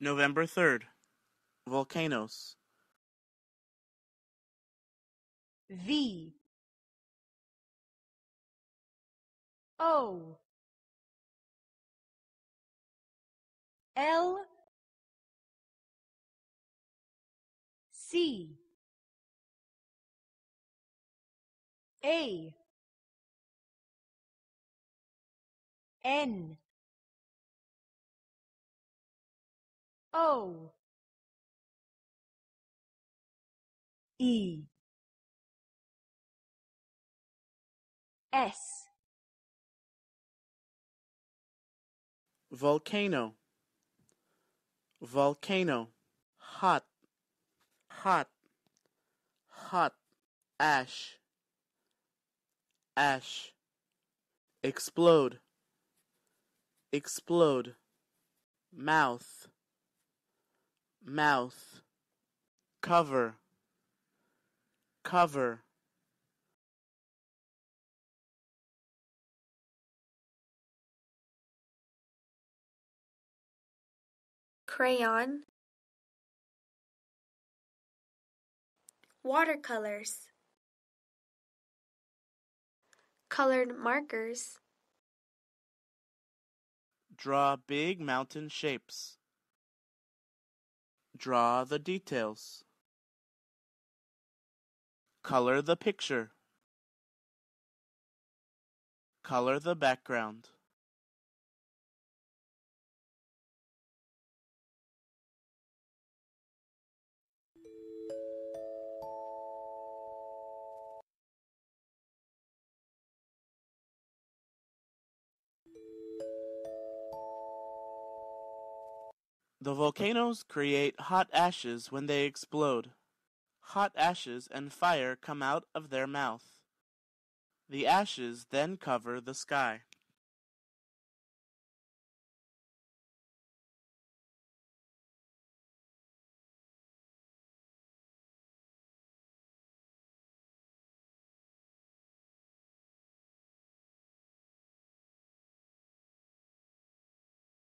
November 3rd Volcanoes V O L C A N O E S volcano volcano hot hot hot ash ash explode explode mouth mouth cover cover crayon watercolors colored markers draw big mountain shapes Draw the details. Color the picture. Color the background. The volcanoes create hot ashes when they explode. Hot ashes and fire come out of their mouth. The ashes then cover the sky.